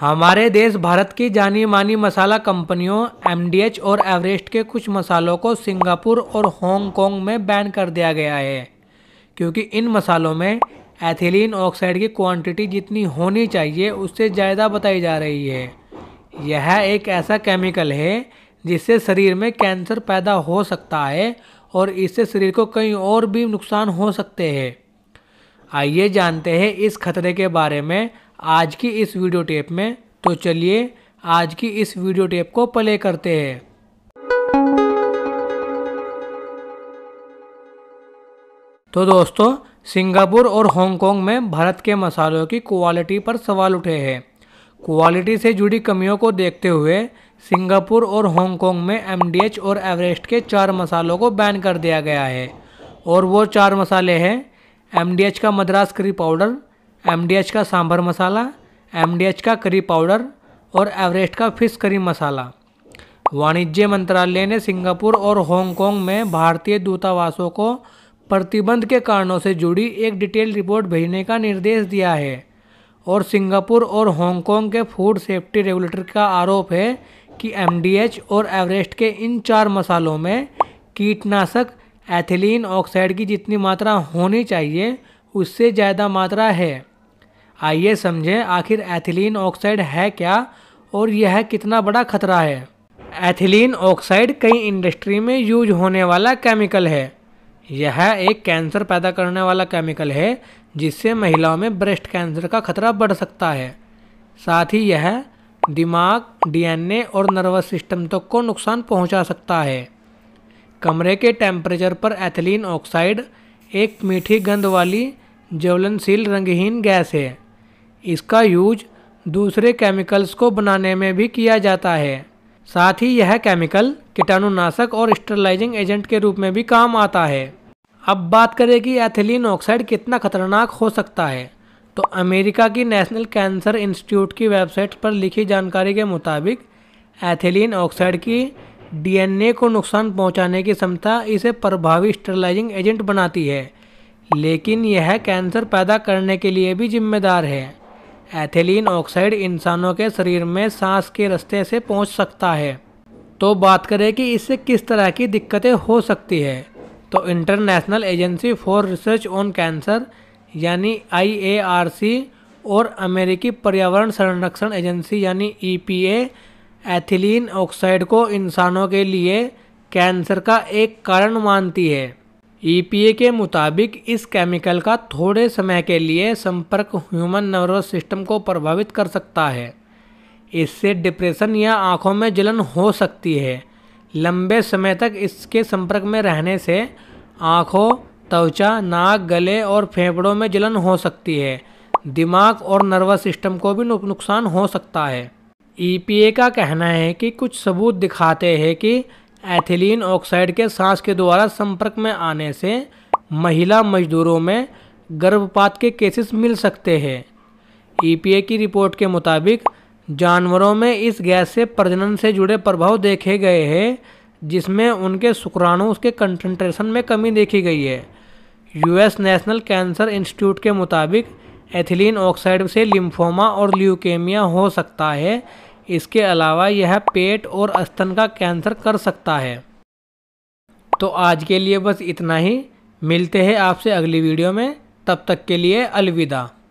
हमारे देश भारत की जानी मानी मसाला कंपनियों एमडीएच और एवरेस्ट के कुछ मसालों को सिंगापुर और हांगकांग में बैन कर दिया गया है क्योंकि इन मसालों में एथिलीन ऑक्साइड की क्वांटिटी जितनी होनी चाहिए उससे ज़्यादा बताई जा रही है यह एक ऐसा केमिकल है जिससे शरीर में कैंसर पैदा हो सकता है और इससे शरीर को कई और भी नुकसान हो सकते हैं आइए जानते हैं इस खतरे के बारे में आज की इस वीडियो टेप में तो चलिए आज की इस वीडियो टेप को प्ले करते हैं तो दोस्तों सिंगापुर और हांगकांग में भारत के मसालों की क्वालिटी पर सवाल उठे हैं क्वालिटी से जुड़ी कमियों को देखते हुए सिंगापुर और हांगकांग में एमडीएच और एवरेस्ट के चार मसालों को बैन कर दिया गया है और वो चार मसाले हैं एमडीएच का मद्रास करी पाउडर एम का सांभर मसाला एम का करी पाउडर और एवरेस्ट का फिश करी मसाला वाणिज्य मंत्रालय ने सिंगापुर और हांगकांग में भारतीय दूतावासों को प्रतिबंध के कारणों से जुड़ी एक डिटेल रिपोर्ट भेजने का निर्देश दिया है और सिंगापुर और हांगकांग के फूड सेफ्टी रेगुलेटर का आरोप है कि एमडीएच और एवरेस्ट के इन चार मसालों में कीटनाशक एथिलीन ऑक्साइड की जितनी मात्रा होनी चाहिए उससे ज़्यादा मात्रा है आइए समझें आखिर एथिलीन ऑक्साइड है क्या और यह कितना बड़ा खतरा है एथिलीन ऑक्साइड कई इंडस्ट्री में यूज होने वाला केमिकल है यह एक कैंसर पैदा करने वाला केमिकल है जिससे महिलाओं में ब्रेस्ट कैंसर का खतरा बढ़ सकता है साथ ही यह दिमाग डीएनए और नर्वस सिस्टम तक को नुकसान पहुंचा सकता है कमरे के टेम्परेचर पर एथिलीन ऑक्साइड एक मीठी गंध वाली ज्वलनशील रंगहीन गैस है इसका यूज दूसरे केमिकल्स को बनाने में भी किया जाता है साथ ही यह केमिकल कीटाणुनाशक और स्टरलाइजिंग एजेंट के रूप में भी काम आता है अब बात करें कि एथिलीन ऑक्साइड कितना खतरनाक हो सकता है तो अमेरिका की नेशनल कैंसर इंस्टीट्यूट की वेबसाइट पर लिखी जानकारी के मुताबिक एथिलीन ऑक्साइड की डीएनए को नुकसान पहुंचाने की क्षमता इसे प्रभावी स्टरलाइजिंग एजेंट बनाती है लेकिन यह कैंसर पैदा करने के लिए भी जिम्मेदार है एथिलीन ऑक्साइड इंसानों के शरीर में सांस के रास्ते से पहुंच सकता है तो बात करें कि इससे किस तरह की दिक्कतें हो सकती है तो International Agency for Research on Cancer यानी आईएआरसी और अमेरिकी पर्यावरण संरक्षण एजेंसी यानी ईपीए एथिलीन ऑक्साइड को इंसानों के लिए कैंसर का एक कारण मानती है ईपीए e के मुताबिक इस केमिकल का थोड़े समय के लिए संपर्क ह्यूमन नर्वस सिस्टम को प्रभावित कर सकता है इससे डिप्रेशन या आँखों में जलन हो सकती है लंबे समय तक इसके संपर्क में रहने से आँखों त्वचा नाक गले और फेफड़ों में जलन हो सकती है दिमाग और नर्वस सिस्टम को भी नुकसान हो सकता है ईपीए e का कहना है कि कुछ सबूत दिखाते हैं कि एथिलीन ऑक्साइड के सांस के द्वारा संपर्क में आने से महिला मजदूरों में गर्भपात के केसेस मिल सकते हैं ईपीए e की रिपोर्ट के मुताबिक जानवरों में इस गैस से प्रजनन से जुड़े प्रभाव देखे गए हैं जिसमें उनके शुक्राणु उसके कंसनट्रेशन में कमी देखी गई है यूएस नेशनल कैंसर इंस्टीट्यूट के मुताबिक एथिलीन ऑक्साइड से लिम्फोमा और ल्यूकेमिया हो सकता है इसके अलावा यह पेट और स्तन का कैंसर कर सकता है तो आज के लिए बस इतना ही मिलते हैं आपसे अगली वीडियो में तब तक के लिए अलविदा